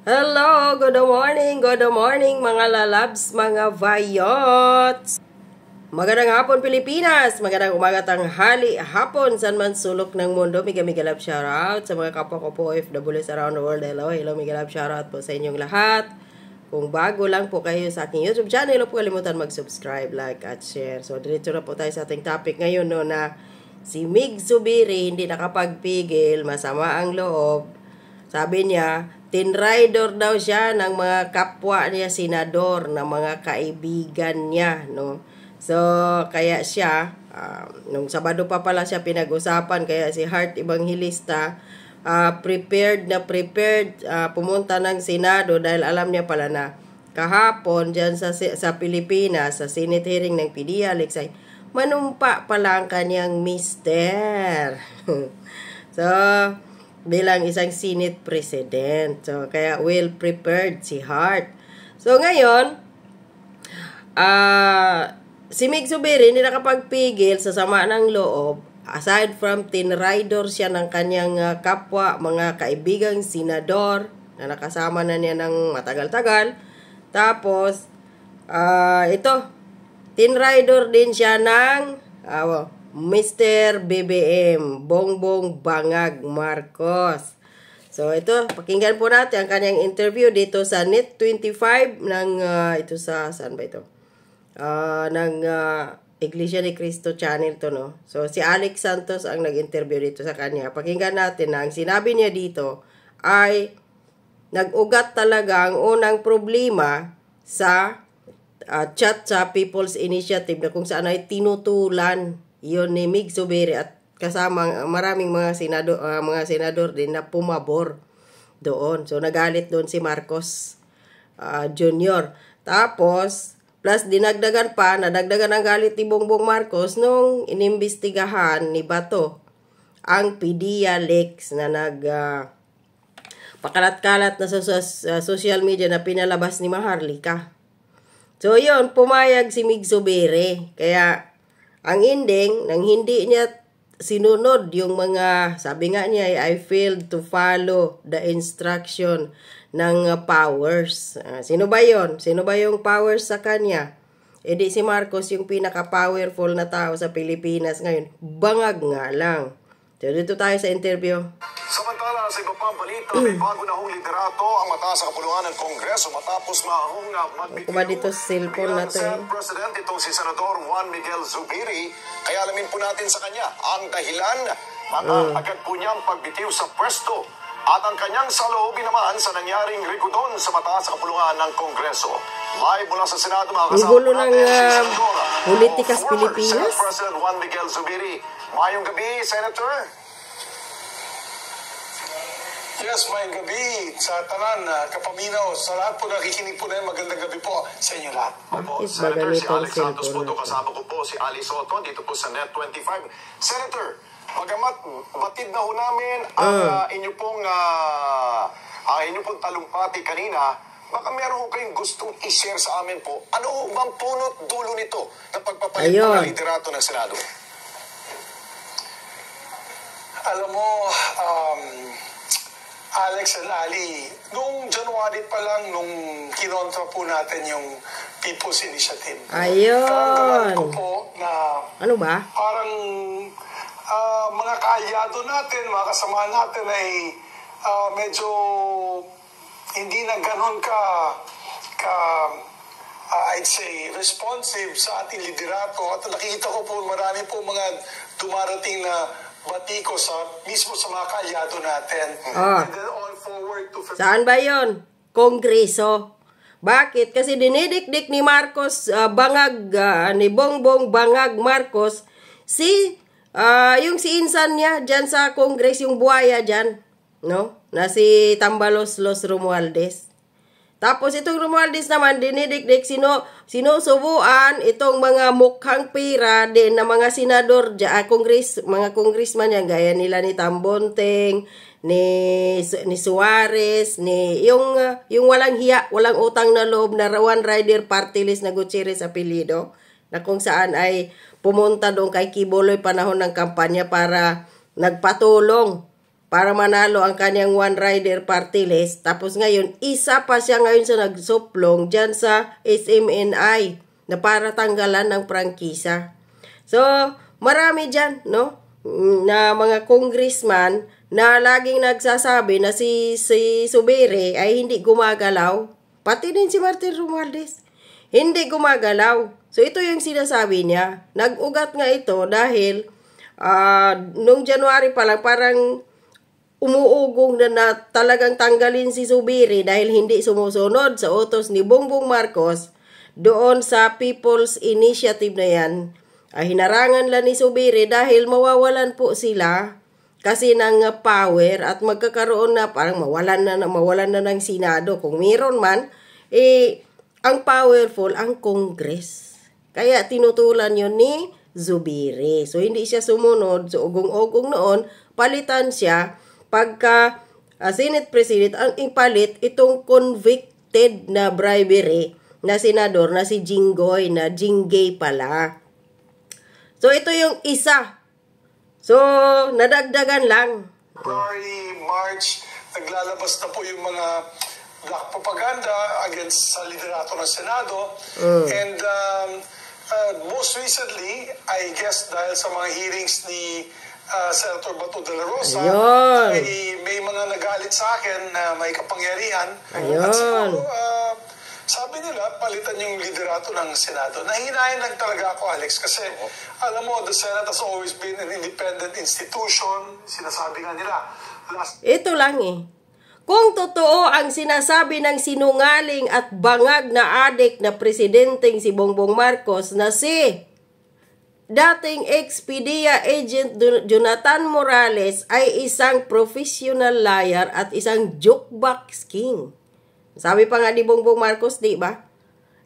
Hello! Good morning! Good morning mga lalabs, mga vayots! Magandang hapon Pilipinas! Magandang umaga tanghali hapon san man sulok ng mundo. Mega Mega Love shoutout sa mga kapwa ko po OFWs around the world. Hello, hello Mega Love shoutout po sa inyong lahat. Kung bago lang po kayo sa aking YouTube channel, huwag po kalimutan mag-subscribe, like, at share. So, diretso na po tayo sa ating topic ngayon no, na si Mig Zubiri hindi nakapagpigil, masama ang loob. Sabi niya, tinrider daw siya ng mga kapwa niya senador, ng mga kaibigan niya, no? So, kaya siya, uh, nung Sabado pa pala siya pinag-usapan, kaya si Hart Evangelista, uh, prepared na prepared, uh, pumunta ng Senado dahil alam niya pala na kahapon dyan sa, sa Pilipinas, sa Senate hearing ng PDEA, Alexay, manumpa pala ang kanyang mister. so, bilang isang Senate President. So, kaya well prepared si Hart. So, ngayon, uh, si Meg Subiri hindi nakapagpigil sa sama ng loob. Aside from tinrider siya ng kanyang ah, kapwa, mga kaibigang senador na nakasama na niya ng matagal-tagal. Tapos, uh, ito, tinrider din siya ng, uh, Mr. BBM, Bongbong Bangag Marcos. So ito, pakinggan po natin ang kanyang interview dito sa NET 25 ng uh, ito sa saan ba ito? Uh, ng uh, Iglesia ni Cristo channel to no. So si Alex Santos ang nag-interview dito sa kanya. Pakinggan natin na ang sinabi niya dito ay nag-ugat talaga ang unang problema sa uh, chat sa People's Initiative na kung saan ay tinutulan iyon ni Mig Zubiri at kasama maraming mga senador, uh, ah, mga senador din na pumabor doon. So nagalit doon si Marcos uh, ah, Jr. Tapos plus dinagdagan pa, nadagdagan ang galit ni Bongbong Marcos nung inimbestigahan ni Bato ang PDEA leaks na nag uh, pakalat-kalat na sa, sa uh, social media na pinalabas ni Maharlika. So yon pumayag si Mig Zubere. Kaya ang ending, nang hindi niya sinunod yung mga, sabi nga niya, I failed to follow the instruction ng uh, powers. Ah, sino ba yon? Sino ba yung powers sa kanya? E di si Marcos yung pinaka-powerful na tao sa Pilipinas ngayon. Bangag nga lang. So, dito tayo sa interview. Samantala, naman sa iba pang balita, may bago na hong liderato ang mataas sa kapulungan ng Kongreso matapos mahunga magbitiw. Kuma dito sa cellphone natin. to eh? President itong si Senador Juan Miguel Zubiri. Kaya alamin po natin sa kanya ang dahilan mga ah, mm. agad po niyang pagbitiw sa pwesto at ang kanyang saloobin naman sa nangyaring rigudon sa mataas sa kapulungan ng Kongreso. Live mula sa Senado mga kasama Gulo ng uh, ah, Politikas Pilipinas. President Juan Miguel Zubiri. Mayong gabi, Senator. Yes, may gabi sa tanan, ah, kapaminaw, sa lahat po nakikinig po na yun, magandang gabi po sa inyo lahat. Po, Senator si Alex Santos po, kasama ko po si Ali Soto dito po sa NET25. Senator, Pagamat batid na ho namin ang uh. uh, inyo pong uh, uh, inyo pong talumpati kanina, baka meron ho kayong gustong i-share sa amin po. Ano ho bang punot dulo nito na pagpapalit ng liderato ng Senado? Alam mo, um, Alex and Ali, noong January pa lang, nung kinontra po natin yung People's Initiative. Ayun! Parang po na... Ano ba? Parang uh, mga kaalyado natin, mga kasama natin ay uh, medyo hindi na ganon ka, ka uh, I'd say, responsive sa ating liderato. At nakikita ko po marami po mga dumarating na matiko sa mismo sa mga kaalyado natin. Ah. And then all forward to... Saan ba yon? Kongreso. Bakit? Kasi dinidikdik ni Marcos uh, Bangag, uh, ni Bongbong Bangag Marcos, si, uh, yung si Insan niya, dyan sa Kongres, yung buhaya dyan, no? Na si Tambalos Los Romualdez. Tapos itong Romualdez naman, dinidikdik sino, sinusubuan itong mga mukhang pira din na mga senador, ah, kongres, mga kongresman yan, gaya nila ni Tambonteng, ni, ni Suarez, ni, yung, ah, yung walang hiya, walang utang na loob na One Rider Party List na Gutierrez Apelido, na kung saan ay pumunta doon kay Kiboloy panahon ng kampanya para nagpatulong para manalo ang kanyang one rider party list. Tapos ngayon, isa pa siya ngayon sa nagsuplong dyan sa SMNI na para tanggalan ng prangkisa. So, marami dyan, no? Mm, na mga congressman na laging nagsasabi na si, si Subere ay hindi gumagalaw. Pati din si Martin Romualdez. Hindi gumagalaw. So, ito yung sinasabi niya. Nag-ugat nga ito dahil uh, nung January pa lang, parang umuugong na, na talagang tanggalin si Subiri dahil hindi sumusunod sa utos ni Bongbong Marcos doon sa People's Initiative na yan. Ay hinarangan lang ni Subiri dahil mawawalan po sila kasi ng power at magkakaroon na parang mawalan na, mawalan na ng Senado. Kung meron man, eh, ang powerful ang Congress. Kaya tinutulan yon ni Zubiri. So, hindi siya sumunod. So, ugong-ugong noon, palitan siya pagka uh, Senate President ang ipalit itong convicted na bribery na senador na si Jinggoy na Jinggay pala. So ito yung isa. So nadagdagan lang. Early March naglalabas na po yung mga black propaganda against sa liderato ng Senado. Mm. And um, uh, most recently, I guess dahil sa mga hearings ni uh, Senator Bato de la Rosa, Ayun. May, may mga nagalit sa akin na may kapangyarihan. Ayun. At siguro, uh, sabi nila, palitan yung liderato ng Senado. Nahinayin lang talaga ako, Alex, kasi alam mo, the Senate has always been an independent institution. Sinasabi nga nila. Last... Ito lang eh. Kung totoo ang sinasabi ng sinungaling at bangag na adik na presidenteng si Bongbong Marcos na si dating ex-PDEA agent Jonathan Morales ay isang professional liar at isang jokebox king. Sabi pa nga ni Bongbong Marcos, di ba?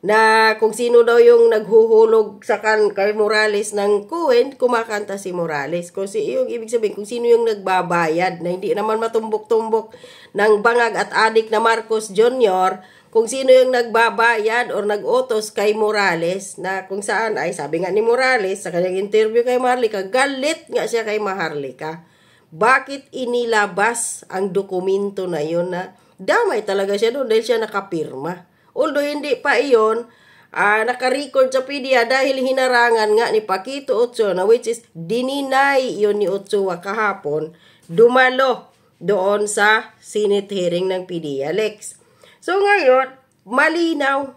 Na kung sino daw yung naghuhulog sa kan kay Morales ng kuwent, kumakanta si Morales. Kung si, yung ibig sabihin, kung sino yung nagbabayad na hindi naman matumbok-tumbok ng bangag at adik na Marcos Jr., kung sino yung nagbabayad or nag-otos kay Morales na kung saan ay sabi nga ni Morales sa kanyang interview kay Maharlika, galit nga siya kay Maharlika. Bakit inilabas ang dokumento na yun na damay talaga siya doon dahil siya nakapirma. Although hindi pa iyon, uh, naka-record sa PDA dahil hinarangan nga ni Pakito Ochoa which is dininay yon ni Ochoa kahapon dumalo doon sa Senate hearing ng PDA Lex. So ngayon, malinaw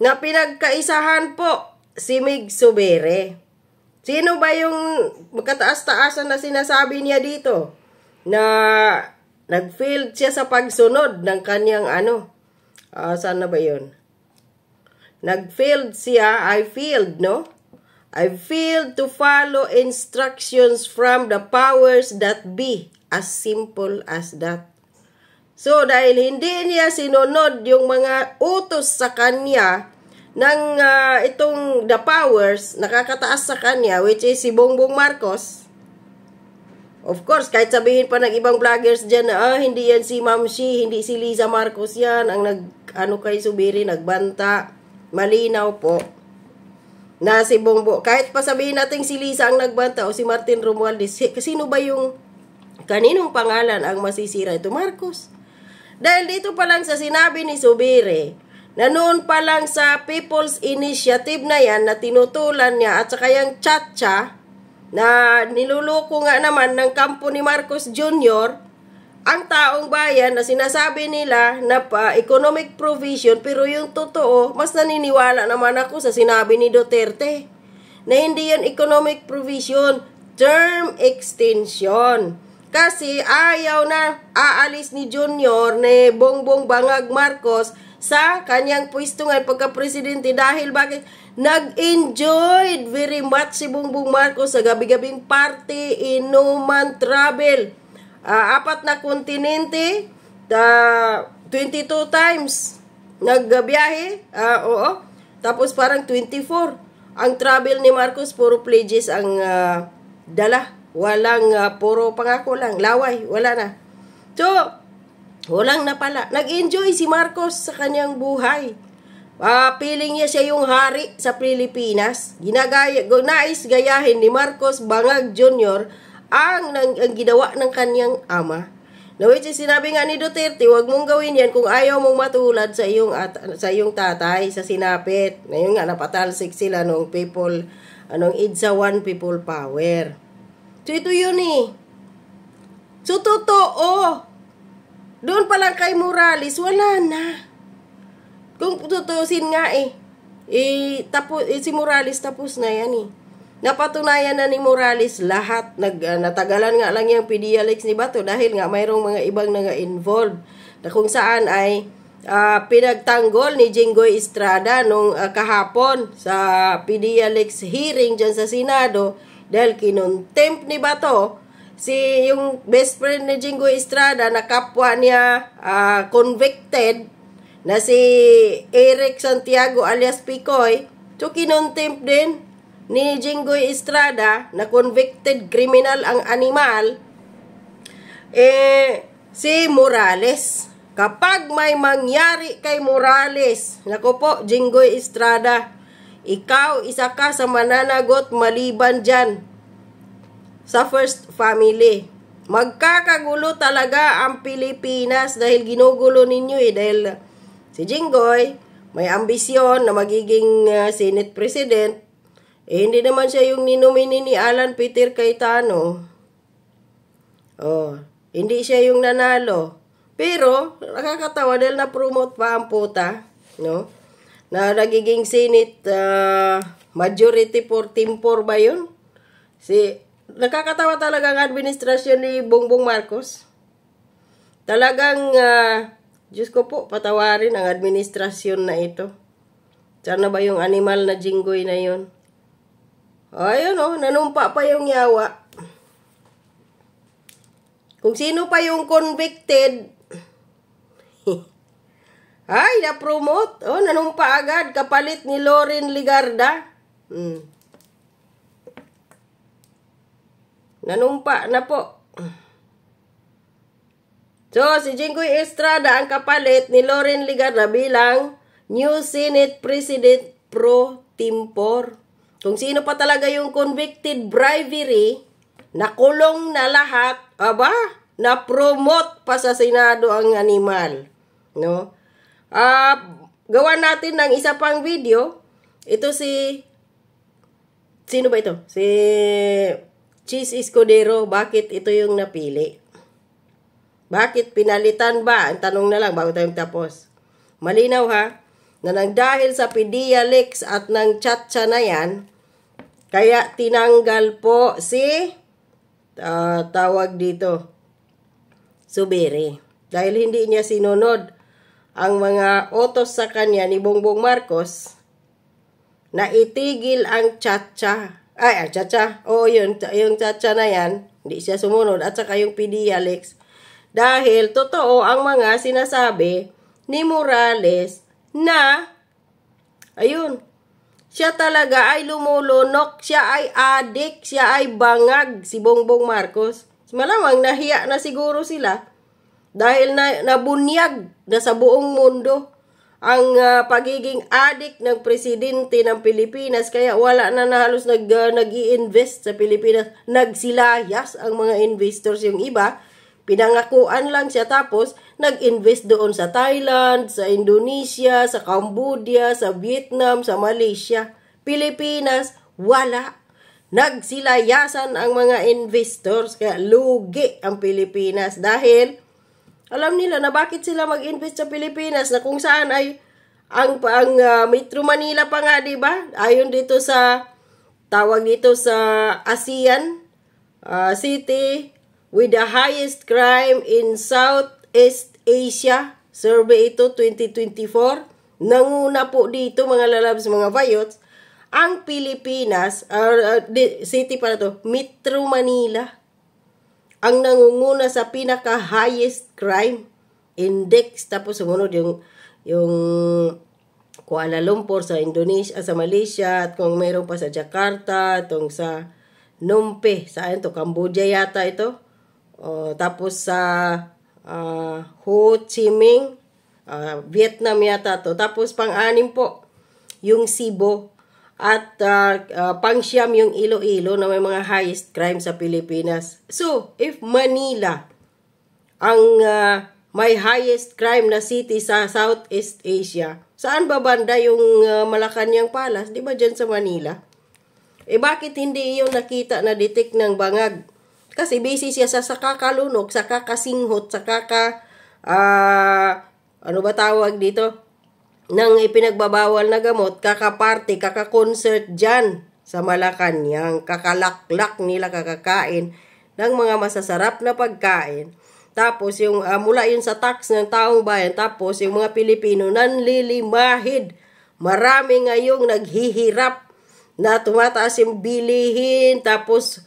na pinagkaisahan po si Mig Subere. Sino ba yung magkataas-taasan na sinasabi niya dito na nag-failed siya sa pagsunod ng kanyang ano? Uh, saan na ba yun? Nag-failed siya, I failed, no? I failed to follow instructions from the powers that be. As simple as that. So dahil hindi niya sinunod yung mga utos sa kanya ng uh, itong the powers nakakataas sa kanya which is si Bongbong Marcos. Of course, kahit sabihin pa ng ibang vloggers dyan na ah, hindi yan si Ma'am Shi, hindi si Liza Marcos yan ang nag ano kay Subiri nagbanta. Malinaw po na si Bongbo. Kahit pa sabihin natin si Liza ang nagbanta o si Martin Romualdez, sino ba yung kaninong pangalan ang masisira ito? Marcos. Dahil dito pa lang sa sinabi ni Subire, na noon pa lang sa People's Initiative na yan na tinutulan niya at saka yung Chacha na niluluko nga naman ng kampo ni Marcos Jr., ang taong bayan na sinasabi nila na pa economic provision pero yung totoo, mas naniniwala naman ako sa sinabi ni Duterte na hindi yan economic provision, term extension. Kasi ayaw na aalis ni Junior ni Bongbong Bangag Marcos sa kanyang pwestuhan pagka-presidente dahil bakit nag enjoyed very much si Bongbong Marcos sa gabi-gabing party, inuman, travel. Uh, apat na kontinente, uh, 22 times nagbiyahe, uh, oo. Tapos parang 24. Ang travel ni Marcos, puro pledges ang uh, dala. Walang uh, puro pangako lang, laway, wala na. So, walang na pala. Nag-enjoy si Marcos sa kanyang buhay. Uh, piling niya siya yung hari sa Pilipinas. Ginagaya, nais gayahin ni Marcos Bangag Jr. ang, ang, ang ginawa ng kanyang ama. Na which is sinabi nga ni Duterte, huwag mong gawin yan kung ayaw mong matulad sa iyong, at, sa iyong tatay, sa sinapit. Ngayon nga, napatalsik sila nung people, anong IDSA One People Power. So, ito yun eh. So, totoo. Doon pa lang kay Morales, wala na. Kung tutusin nga eh. Eh, tapo, eh, si Morales tapos na yan eh. Napatunayan na ni Morales lahat. Nag, uh, natagalan nga lang yung PDLX ni Bato dahil nga mayroong mga ibang nga involved na kung saan ay uh, pinagtanggol ni Jinggoy Estrada nung uh, kahapon sa PDLX hearing dyan sa Senado dahil kinontemp ni Bato, si yung best friend ni Jingo Estrada na kapwa niya uh, convicted na si Eric Santiago alias Picoy, so kinontemp din ni Jingo Estrada na convicted criminal ang animal, eh, si Morales. Kapag may mangyari kay Morales, nako po, Jingoy Estrada, ikaw, isa ka sa mananagot maliban dyan sa first family. Magkakagulo talaga ang Pilipinas dahil ginugulo ninyo eh. Dahil si Jinggoy, may ambisyon na magiging uh, Senate President. Eh, hindi naman siya yung ninomini ni Alan Peter Cayetano. Oh, hindi siya yung nanalo. Pero, nakakatawa dahil na-promote pa ang puta. No? na nagiging Senate uh, majority for Team 4 ba yun? Si, nakakatawa talaga ang administrasyon ni Bongbong Marcos. Talagang, uh, Diyos ko po, patawarin ang administrasyon na ito. Sana ba yung animal na jinggoy na yun? Ayun oh, nanumpa pa yung yawa. Kung sino pa yung convicted, Ay, na-promote. Oh, nanumpa agad. Kapalit ni Loren Ligarda. Hmm. Nanumpa na po. So, si Jinggoy Estrada ang kapalit ni Loren Ligarda bilang new Senate President pro tempore. Kung sino pa talaga yung convicted bribery, nakulong na lahat, aba, na-promote pa sa Senado ang animal. No? Uh, gawa natin ng isa pang video. Ito si... Sino ba ito? Si Cheese Escudero. Bakit ito yung napili? Bakit pinalitan ba? Ang tanong na lang bago tayong tapos. Malinaw ha? Na nang dahil sa Pedia Leaks at ng chatcha na yan, kaya tinanggal po si uh, tawag dito, Subiri. Dahil hindi niya sinunod ang mga otos sa kanya ni Bongbong Marcos na itigil ang chacha. Ay, ang chacha. Oo, oh, yun, yung chacha na yan. Hindi siya sumunod. At saka yung PD Alex. Dahil totoo ang mga sinasabi ni Morales na, ayun, siya talaga ay lumulunok, siya ay adik, siya ay bangag si Bongbong Marcos. Malamang nahiya na siguro sila dahil na, nabunyag na sa buong mundo ang uh, pagiging adik ng presidente ng Pilipinas kaya wala na, na halos nag uh, nag i sa Pilipinas nagsilayas ang mga investors yung iba pinangakuan lang siya tapos nag-invest doon sa Thailand, sa Indonesia, sa Cambodia, sa Vietnam, sa Malaysia, Pilipinas wala nagsilayasan ang mga investors kaya lugi ang Pilipinas dahil alam nila na bakit sila mag-invest sa Pilipinas na kung saan ay ang ang uh, Metro Manila pa nga 'di ba? Ayon dito sa tawag dito sa ASEAN uh, city with the highest crime in Southeast Asia. Survey ito 2024. Nanguna po dito mga lalabs, mga vayots, ang Pilipinas, uh, uh, city para to, Metro Manila ang nangunguna sa pinaka-highest crime index. Tapos sumunod yung, yung Kuala Lumpur sa Indonesia, ah, sa Malaysia, at kung mayroon pa sa Jakarta, tong sa Numpe, saan to? Cambodia yata ito. Uh, tapos sa uh, Ho Chi Minh, uh, Vietnam yata to. Tapos pang-anim po, yung Cebu, at uh, uh, pangsyam yung Iloilo na may mga highest crime sa Pilipinas. So, if Manila ang uh, may highest crime na city sa Southeast Asia, saan ba banda yung uh, Malacanang Palace? Di ba dyan sa Manila? Eh bakit hindi iyon nakita na detect ng bangag? Kasi busy siya sa kakalunog, sa kakasinghot, sa kaka... Uh, ano ba tawag dito? ng ipinagbabawal na gamot, kakaparte, kakakoncert dyan sa Malacanang, kakalaklak nila kakakain ng mga masasarap na pagkain. Tapos yung uh, mula yun sa tax ng taong bayan, tapos yung mga Pilipino nanlilimahid. Marami ngayong naghihirap na tumataas yung bilihin, tapos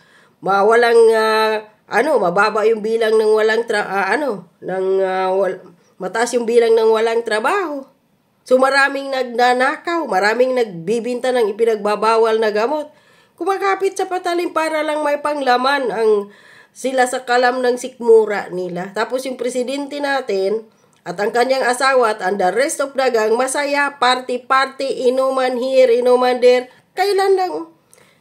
mawalang uh, ah, ano, mababa yung bilang ng walang tra- uh, ano, ng uh, wal- mataas yung bilang ng walang trabaho. So maraming nagnanakaw, maraming nagbibinta ng ipinagbabawal na gamot. Kumakapit sa patalim para lang may panglaman ang sila sa kalam ng sikmura nila. Tapos yung presidente natin at ang kanyang asawa at ang the rest of dagang masaya, party-party, inuman here, inuman there. Kailan lang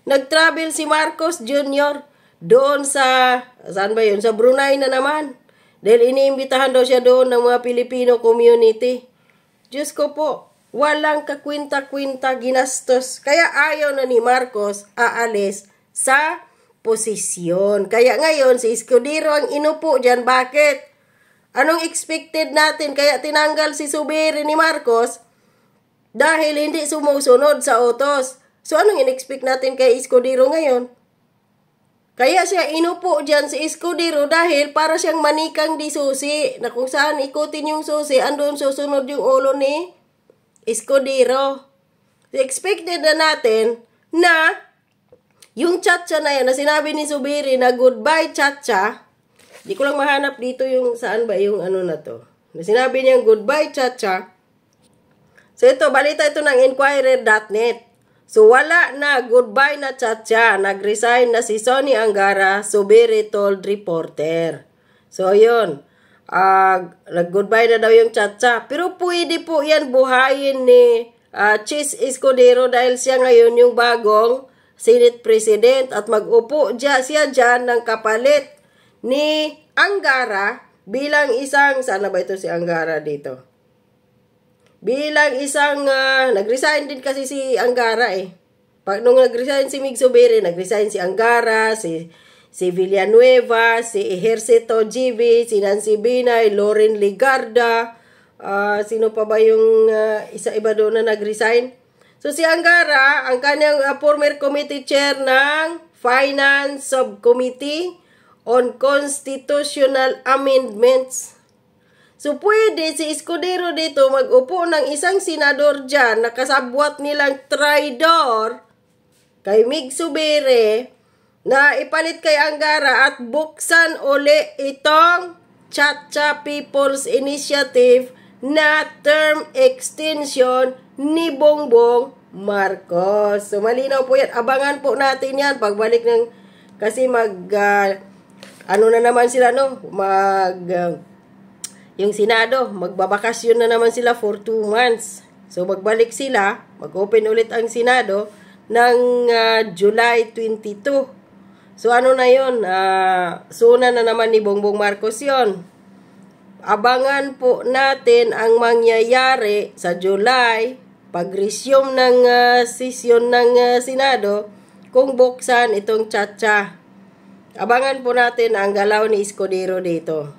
nag-travel si Marcos Jr. doon sa, saan ba yun? Sa Brunei na naman. Dahil iniimbitahan daw siya doon ng mga Pilipino community. Diyos ko po, walang kakwinta-kwinta ginastos. Kaya ayaw na ni Marcos aalis sa posisyon. Kaya ngayon, si Escudero ang inupo dyan. Bakit? Anong expected natin? Kaya tinanggal si Subiri ni Marcos dahil hindi sumusunod sa otos. So, anong in-expect natin kay Escudero ngayon? Kaya siya inupo dyan si Escudero dahil para siyang manikang di susi na kung saan ikutin yung susi, andun susunod yung ulo ni Escudero. Expected na natin na yung chacha na yan na sinabi ni Subiri na goodbye chacha, di ko lang mahanap dito yung saan ba yung ano na to. Na sinabi niyang goodbye chacha. So ito, balita ito ng inquirer.net. So wala na, goodbye na Chacha. Nag-resign na si Sonny Angara, so Subiri told reporter. So yun, uh, ah, nag-goodbye na daw yung Chacha. Pero pwede po yan buhayin ni uh, Chis Escudero dahil siya ngayon yung bagong Senate President at mag-upo siya dyan ng kapalit ni Angara bilang isang, sana ba ito si Angara dito? Bilang isang, uh, nag-resign din kasi si Angara eh. Pag nung nag-resign si Mig nag-resign si Angara, si si Villanueva, si Ejercito GB, si Nancy Binay, Lauren Ligarda, uh, sino pa ba yung uh, ah, isa-iba doon na nag-resign? So si Angara, ang kanyang uh, former committee chair ng Finance Subcommittee on Constitutional Amendments So pwede si Escudero dito magupo ng isang senador dyan na kasabwat nilang traidor kay Mig Subere na ipalit kay Angara at buksan uli itong Chacha People's Initiative na term extension ni Bongbong Marcos. So malinaw po yan. Abangan po natin yan pagbalik ng kasi mag uh, ano na naman sila no mag uh, yung Senado, magbabakasyon na naman sila for 2 months. So magbalik sila, mag-open ulit ang Senado ng uh, July 22. So ano na yun? Uh, ah, suna na naman ni Bongbong Marcos yon. Abangan po natin ang mangyayari sa July pag-resume ng uh, ah, session ng uh, Senado kung buksan itong chacha. Abangan po natin ang galaw ni Escudero dito.